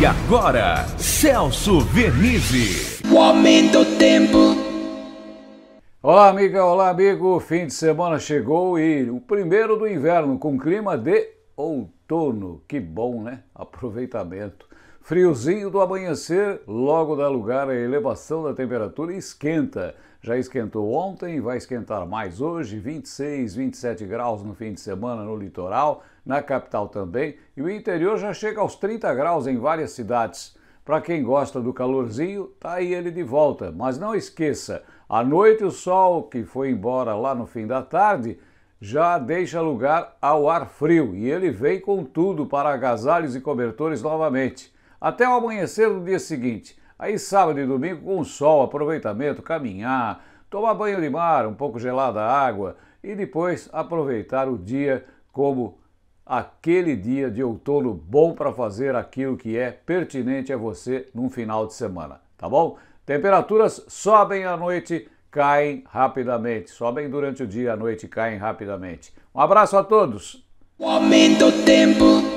E agora, Celso Vernizzi. O aumento do tempo. Olá, amiga, olá, amigo. Fim de semana chegou e o primeiro do inverno com clima de outono. Que bom, né? Aproveitamento. Friozinho do amanhecer, logo dá lugar à elevação da temperatura e esquenta. Já esquentou ontem, vai esquentar mais hoje, 26, 27 graus no fim de semana no litoral, na capital também, e o interior já chega aos 30 graus em várias cidades. Para quem gosta do calorzinho, tá aí ele de volta, mas não esqueça, à noite o sol que foi embora lá no fim da tarde, já deixa lugar ao ar frio e ele vem com tudo para agasalhos e cobertores novamente até o amanhecer do dia seguinte. Aí sábado e domingo com sol, aproveitamento, caminhar, tomar banho de mar, um pouco gelada a água e depois aproveitar o dia como aquele dia de outono bom para fazer aquilo que é pertinente a você num final de semana, tá bom? Temperaturas sobem à noite, caem rapidamente. Sobem durante o dia, à noite caem rapidamente. Um abraço a todos. O aumento tempo.